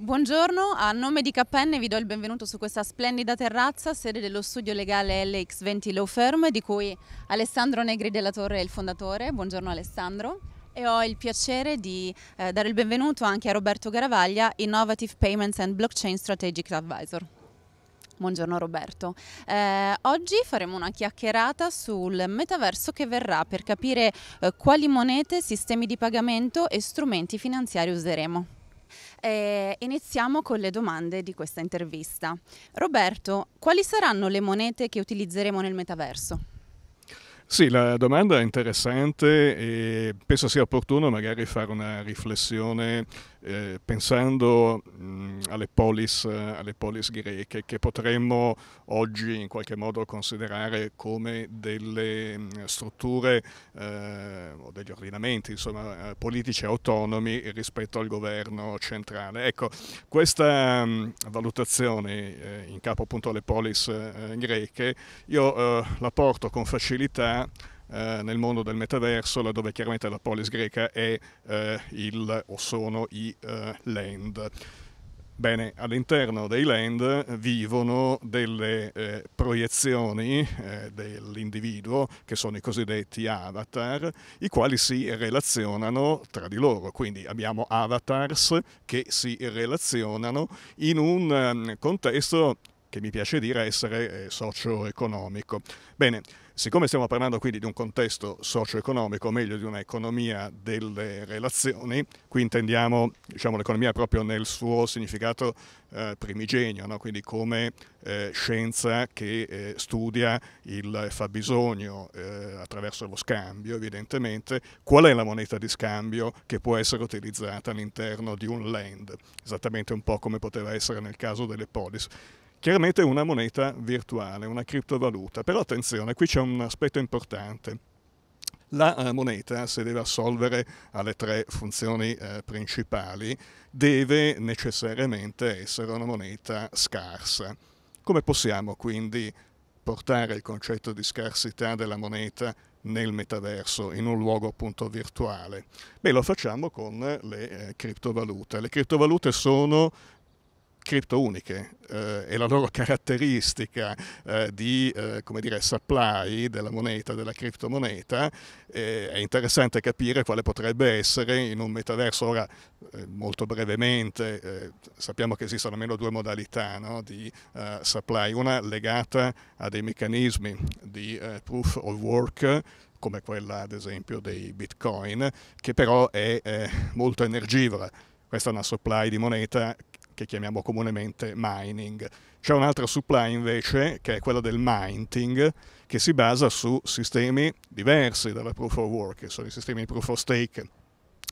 Buongiorno, a nome di KN vi do il benvenuto su questa splendida terrazza, sede dello studio legale LX20 Law Firm, di cui Alessandro Negri della Torre è il fondatore. Buongiorno Alessandro. E ho il piacere di eh, dare il benvenuto anche a Roberto Garavaglia, Innovative Payments and Blockchain Strategic Advisor. Buongiorno Roberto. Eh, oggi faremo una chiacchierata sul metaverso che verrà per capire eh, quali monete, sistemi di pagamento e strumenti finanziari useremo. Eh, iniziamo con le domande di questa intervista. Roberto, quali saranno le monete che utilizzeremo nel metaverso? Sì, la domanda è interessante e penso sia opportuno magari fare una riflessione eh, pensando mh, mm, alle, polis, eh, alle, polis, greche che potremmo oggi in qualche modo considerare come delle mm, strutture eh, o degli ordinamenti insomma, eh, politici autonomi rispetto al governo centrale. Ecco, questa mh, mm, valutazione in capo appunto alle polis greche io la porto con facilità eh, nel mondo del metaverso, laddove chiaramente la polis greca è eh, il, o sono i eh, land. Bene, all'interno dei land vivono delle eh, proiezioni eh, dell'individuo, che sono i cosiddetti avatar, i quali si relazionano tra di loro. Quindi abbiamo avatars che si relazionano in un um, contesto che mi piace dire essere eh, socio-economico. Bene, Siccome stiamo parlando quindi di un contesto socio-economico, o meglio di un'economia delle relazioni, qui intendiamo diciamo, l'economia proprio nel suo significato eh, primigenio, no? quindi come eh, scienza che eh, studia il fabbisogno eh, attraverso lo scambio, evidentemente, qual è la moneta di scambio che può essere utilizzata all'interno di un land, esattamente un po' come poteva essere nel caso delle polis. Chiaramente una moneta virtuale, una criptovaluta, però attenzione, qui c'è un aspetto importante. La eh, moneta, se deve assolvere alle tre funzioni eh, principali, deve necessariamente essere una moneta scarsa. Come possiamo quindi portare il concetto di scarsità della moneta nel metaverso, in un luogo appunto virtuale? Beh, lo facciamo con le eh, criptovalute. Le criptovalute sono cripto uniche eh, e la loro caratteristica eh, di eh, dire, supply della moneta, della criptomoneta, eh, è interessante capire quale potrebbe essere in un metaverso. Ora, eh, molto brevemente, sappiamo che esistono almeno due modalità no, di supply, una legata a dei meccanismi di proof of work come quella ad esempio dei bitcoin, che però è eh, molto energivora. Questa è una supply di moneta che chiamiamo comunemente mining. C'è un'altra supply invece, che è quella del minting, che si basa su sistemi diversi dalla proof of work, che sono i sistemi di proof of stake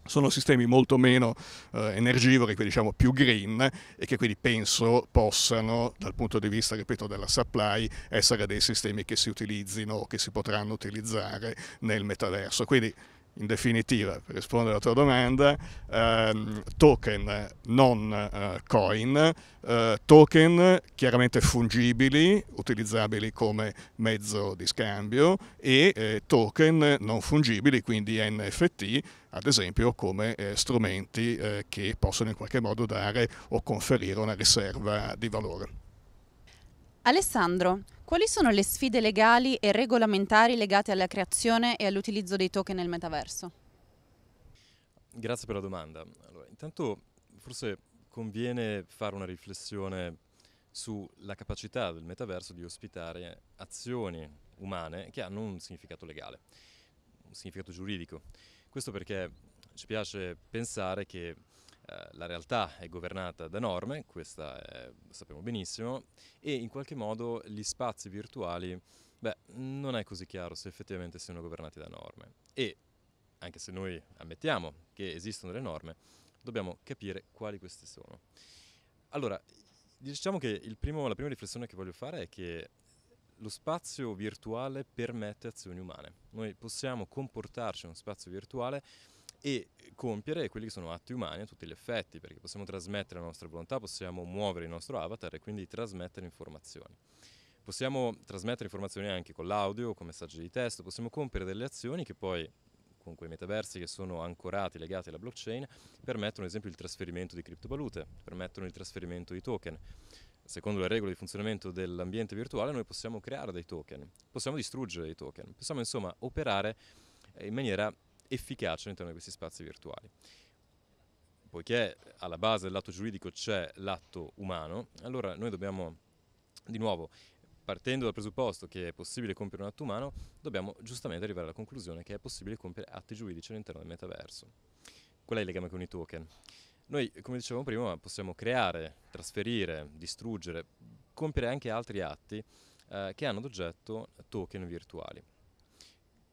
sono sistemi molto meno eh, energivori, quindi diciamo più green e che quindi penso possano dal punto di vista, ripeto, della supply essere dei sistemi che si utilizzino o che si potranno utilizzare nel metaverso. Quindi in definitiva, per rispondere alla tua domanda, ehm, token non eh, coin, eh, token chiaramente fungibili, utilizzabili come mezzo di scambio e eh, token non fungibili, quindi NFT, ad esempio come eh, strumenti eh, che possono in qualche modo dare o conferire una riserva di valore. Alessandro, quali sono le sfide legali e regolamentari legate alla creazione e all'utilizzo dei token nel metaverso? Grazie per la domanda. Allora, intanto forse conviene fare una riflessione sulla capacità del metaverso di ospitare azioni umane che hanno un significato legale, un significato giuridico. Questo perché ci piace pensare che eh, la realtà è governata da norme, questo lo sappiamo benissimo, e in qualche modo gli spazi virtuali, beh, non è così chiaro se effettivamente siano governati da norme. E anche se noi ammettiamo che esistono delle norme, dobbiamo capire quali queste sono. Allora, diciamo che primo, la prima riflessione che voglio fare è che lo spazio virtuale permette azioni umane. Noi possiamo comportarci in uno spazio virtuale e compiere quelli che sono atti umani a tutti gli effetti, perché possiamo trasmettere la nostra volontà, possiamo muovere il nostro avatar e quindi trasmettere informazioni. Possiamo trasmettere informazioni anche con l'audio, con messaggi di testo, possiamo compiere delle azioni che poi con quei metaversi che sono ancorati, legati alla blockchain, permettono ad esempio il trasferimento di criptovalute, permettono il trasferimento di token. Secondo le regole di funzionamento dell'ambiente virtuale noi possiamo creare dei token, possiamo distruggere dei token, possiamo insomma operare in maniera efficace all'interno di questi spazi virtuali. Poiché alla base dell'atto giuridico c'è l'atto umano, allora noi dobbiamo, di nuovo, partendo dal presupposto che è possibile compiere un atto umano, dobbiamo giustamente arrivare alla conclusione che è possibile compiere atti giuridici all'interno del metaverso. Qual è il legame con i token? Noi, come dicevamo prima, possiamo creare, trasferire, distruggere, compiere anche altri atti eh, che hanno ad oggetto token virtuali.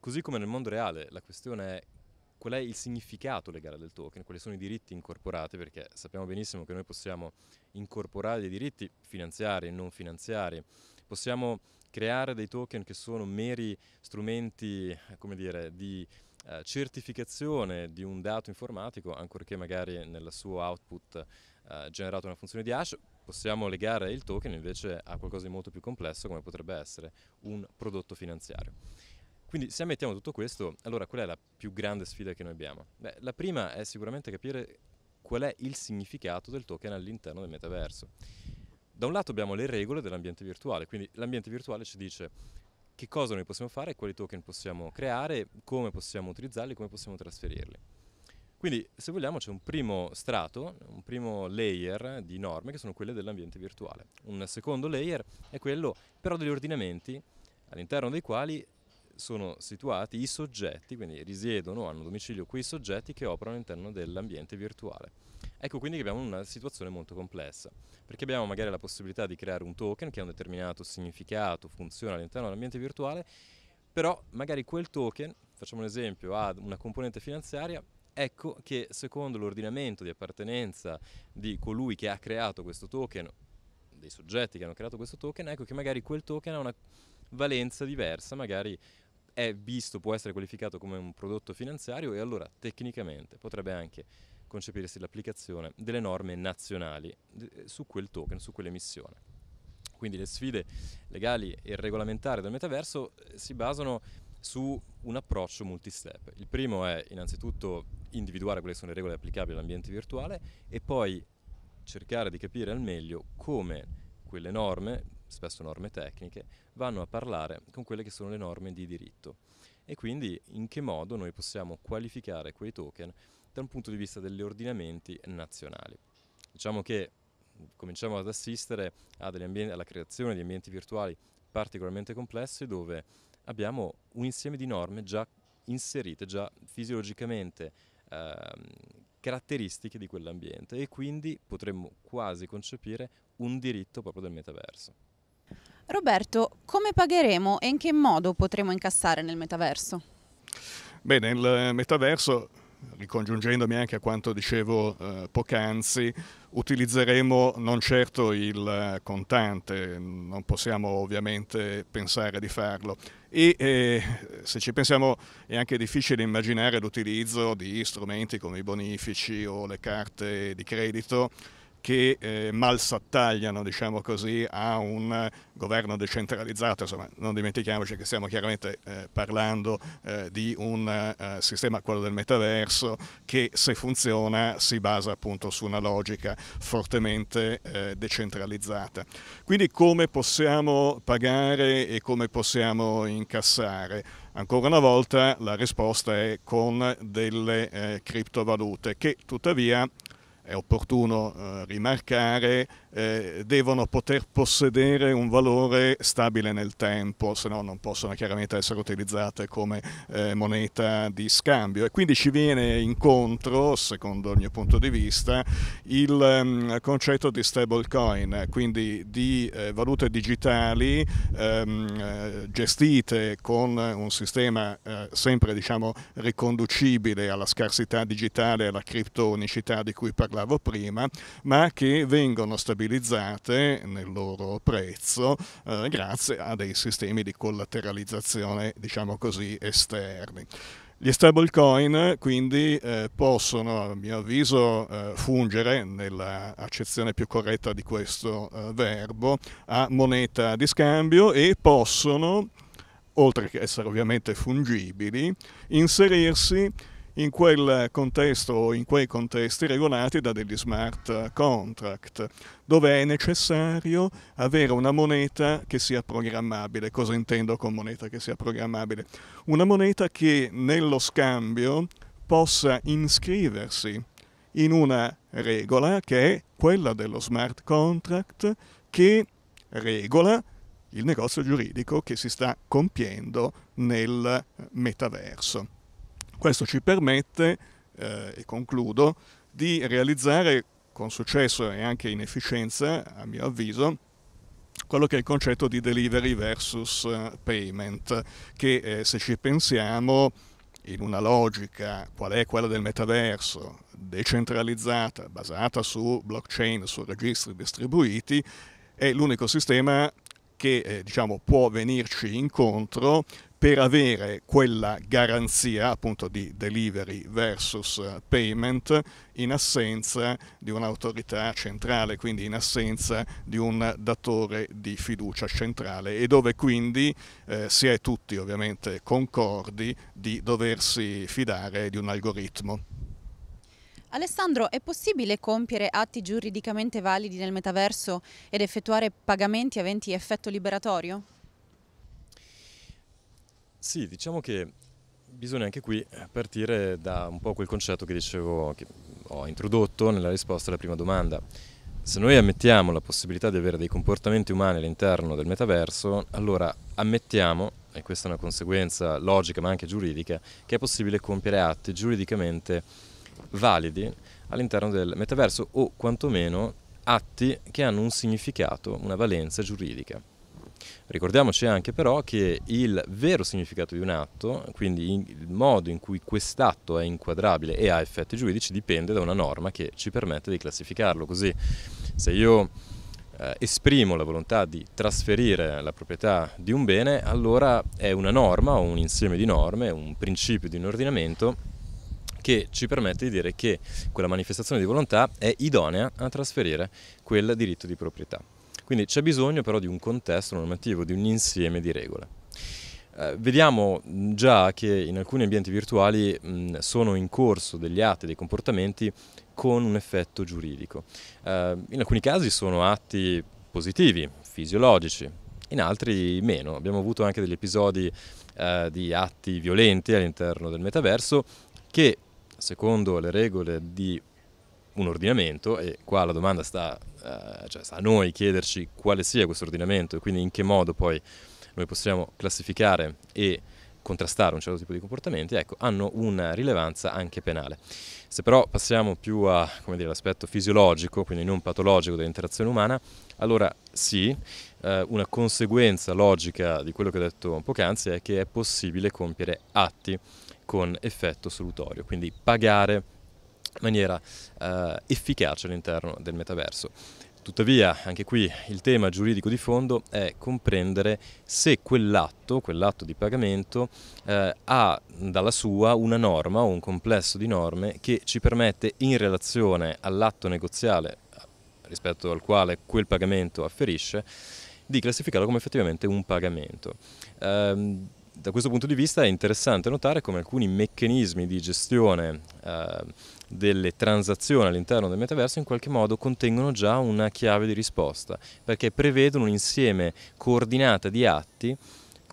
Così come nel mondo reale, la questione è qual è il significato legale del token, quali sono i diritti incorporati, perché sappiamo benissimo che noi possiamo incorporare dei diritti finanziari, non finanziari, possiamo creare dei token che sono meri strumenti, come dire, di eh, certificazione di un dato informatico, ancorché magari nel suo output eh, generato una funzione di hash, possiamo legare il token invece a qualcosa di molto più complesso come potrebbe essere un prodotto finanziario. Quindi se ammettiamo tutto questo, allora qual è la più grande sfida che noi abbiamo? Beh, la prima è sicuramente capire qual è il significato del token all'interno del metaverso. Da un lato abbiamo le regole dell'ambiente virtuale, quindi l'ambiente virtuale ci dice che cosa noi possiamo fare, quali token possiamo creare, come possiamo utilizzarli, come possiamo trasferirli. Quindi, se vogliamo, c'è un primo strato, un primo layer di norme che sono quelle dell'ambiente virtuale. Un secondo layer è quello però degli ordinamenti all'interno dei quali sono situati i soggetti, quindi risiedono, hanno domicilio quei soggetti che operano all'interno dell'ambiente virtuale. Ecco quindi che abbiamo una situazione molto complessa, perché abbiamo magari la possibilità di creare un token che ha un determinato significato, funziona all'interno dell'ambiente virtuale, però magari quel token, facciamo un esempio, ha una componente finanziaria, ecco che secondo l'ordinamento di appartenenza di colui che ha creato questo token, dei soggetti che hanno creato questo token, ecco che magari quel token ha una valenza diversa, magari è visto, può essere qualificato come un prodotto finanziario e allora tecnicamente potrebbe anche concepirsi l'applicazione delle norme nazionali eh, su quel token, su quell'emissione. Quindi le sfide legali e regolamentari del metaverso eh, si basano su un approccio multistep. Il primo è innanzitutto individuare quelle che sono le regole applicabili all'ambiente virtuale e poi cercare di capire al meglio come quelle norme spesso norme tecniche, vanno a parlare con quelle che sono le norme di diritto e quindi in che modo noi possiamo qualificare quei token dal punto di vista degli ordinamenti nazionali. Diciamo che mm, cominciamo ad assistere alla creazione di ambienti virtuali particolarmente complessi dove abbiamo un insieme di norme già inserite, già fisiologicamente eh, caratteristiche di quell'ambiente e quindi potremmo quasi concepire un diritto proprio del metaverso. Roberto, come pagheremo e in che modo potremo incassare nel metaverso? Beh, nel metaverso, ricongiungendomi anche a quanto dicevo eh, poc'anzi, utilizzeremo non certo il eh, contante, non possiamo ovviamente pensare di farlo e eh, se ci pensiamo è anche difficile immaginare l'utilizzo di strumenti come i bonifici o le carte di credito che eh, mal s'attagliano diciamo così, a un governo decentralizzato. Insomma, non dimentichiamoci che stiamo chiaramente eh, parlando eh, di un eh, sistema, quello del metaverso, che se funziona si basa appunto su una logica fortemente eh, decentralizzata. Quindi come possiamo pagare e come possiamo incassare? Ancora una volta la risposta è con delle eh, criptovalute che tuttavia è opportuno eh, rimarcare, eh, devono poter possedere un valore stabile nel tempo, se no non possono chiaramente essere utilizzate come eh, moneta di scambio. E quindi ci viene incontro, secondo il mio punto di vista, il um, concetto di stablecoin, quindi di eh, valute digitali um, gestite con un sistema eh, sempre diciamo, riconducibile alla scarsità digitale e alla criptonicità di cui parliamo parlavo prima, ma che vengono stabilizzate nel loro prezzo eh, grazie a dei sistemi di collateralizzazione, diciamo così, esterni. Gli stablecoin quindi eh, possono, a mio avviso, eh, fungere, nella accezione più corretta di questo eh, verbo, a moneta di scambio e possono, oltre che essere ovviamente fungibili, inserirsi in quel contesto o in quei contesti regolati da degli smart contract, dove è necessario avere una moneta che sia programmabile. Cosa intendo con moneta che sia programmabile? Una moneta che nello scambio possa iscriversi in una regola che è quella dello smart contract che regola il negozio giuridico che si sta compiendo nel metaverso. Questo ci permette, eh, e concludo, di realizzare con successo e anche in efficienza, a mio avviso, quello che è il concetto di delivery versus eh, payment, che eh, se ci pensiamo in una logica qual è quella del metaverso, decentralizzata, basata su blockchain, su registri distribuiti, è l'unico sistema che eh, diciamo, può venirci incontro per avere quella garanzia appunto di delivery versus eh, payment in assenza di un'autorità centrale, quindi in assenza di un datore di fiducia centrale e dove quindi eh, si è tutti ovviamente concordi di doversi fidare di un algoritmo. Alessandro, è possibile compiere atti giuridicamente validi nel metaverso ed effettuare pagamenti aventi effetto liberatorio? Sì, diciamo che bisogna anche qui eh, partire da un po' quel concetto che dicevo, che ho introdotto nella risposta alla prima domanda. Se noi ammettiamo la possibilità di avere dei comportamenti umani all'interno del metaverso, allora ammettiamo, e questa è una conseguenza logica ma anche giuridica, che è possibile compiere atti giuridicamente validi all'interno del metaverso o quantomeno atti che hanno un significato, una valenza giuridica. Ricordiamoci anche però che il vero significato di un atto, quindi il modo in cui quest'atto è inquadrabile e ha effetti giuridici, dipende da una norma che ci permette di classificarlo. Così se io eh, esprimo la volontà di trasferire la proprietà di un bene, allora è una norma o un insieme di norme, un principio di un ordinamento che ci permette di dire che quella manifestazione di volontà è idonea a trasferire quel diritto di proprietà. Quindi c'è bisogno però di un contesto normativo, di un insieme di regole. Eh, vediamo mm, già che in alcuni ambienti virtuali mh, mm, sono in corso degli atti, dei comportamenti con un effetto giuridico. Eh, in alcuni casi sono atti positivi, fisiologici, in altri meno. Abbiamo avuto anche degli episodi eh, di atti violenti all'interno del metaverso che, secondo le regole di un ordinamento e qua la domanda sta, eh, cioè sta a noi chiederci quale sia questo ordinamento e quindi in che modo poi noi possiamo classificare e contrastare un certo tipo di comportamenti, ecco, hanno una rilevanza anche penale. Se però passiamo più all'aspetto fisiologico, quindi non patologico dell'interazione umana, allora sì, eh, una conseguenza logica di quello che ho detto poc'anzi è che è possibile compiere atti con effetto solutorio, quindi pagare maniera eh, efficace all'interno del metaverso. Tuttavia, anche qui il tema giuridico di fondo è comprendere se quell'atto, quell'atto di pagamento, eh, ha dalla sua una norma o un complesso di norme che ci permette in relazione all'atto negoziale eh, rispetto al quale quel pagamento afferisce, di classificarlo come effettivamente un pagamento. Ehm, da questo punto di vista è interessante notare come alcuni meccanismi di gestione eh, delle transazioni all'interno del metaverso in qualche modo contengono già una chiave di risposta, perché prevedono un insieme coordinata di atti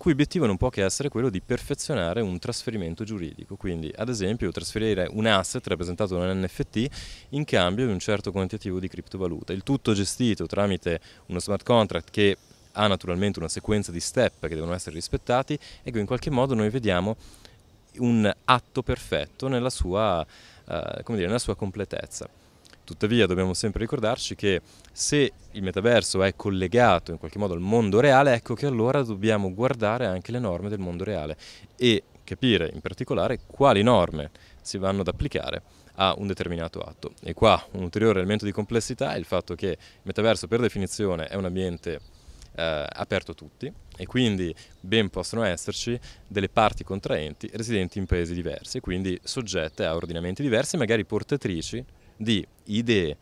cui obiettivo non può che essere quello di perfezionare un trasferimento giuridico, quindi ad esempio trasferire un asset rappresentato da un NFT in cambio di un certo quantitativo di criptovaluta, il tutto gestito tramite uno smart contract che ha naturalmente una sequenza di step che devono essere rispettati ecco in qualche modo noi vediamo un atto perfetto nella sua eh, come dire, nella sua completezza. Tuttavia dobbiamo sempre ricordarci che se il metaverso è collegato in qualche modo al mondo reale, ecco che allora dobbiamo guardare anche le norme del mondo reale e capire in particolare quali norme si vanno ad applicare a un determinato atto. E qua un ulteriore elemento di complessità è il fatto che il metaverso per definizione è un ambiente eh, aperto a tutti, e quindi ben possono esserci delle parti contraenti residenti in paesi diversi, quindi soggette a ordinamenti diversi, magari portatrici di idee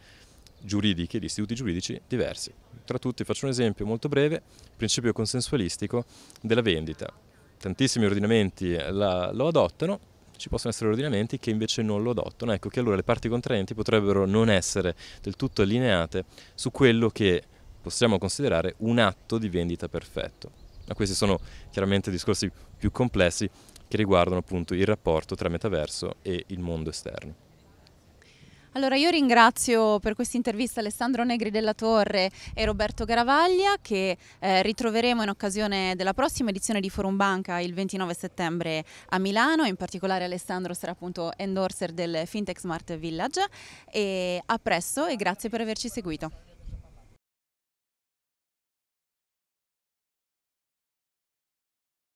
giuridiche, di istituti giuridici diversi. Tra tutti faccio un esempio molto breve, il principio consensualistico della vendita. Tantissimi ordinamenti eh, la, lo adottano, ci possono essere ordinamenti che invece non lo adottano, ecco che allora le parti contraenti potrebbero non essere del tutto allineate su quello che possiamo considerare un atto di vendita perfetto. Ma questi sono chiaramente discorsi più complessi che riguardano appunto il rapporto tra metaverso e il mondo esterno. Allora io ringrazio per questa intervista Alessandro Negri della Torre e Roberto Garavaglia che eh, ritroveremo in occasione della prossima edizione di Forum Banca il 29 settembre a Milano, in particolare Alessandro sarà appunto endorser del Fintech Smart Village e a presto e grazie per averci seguito.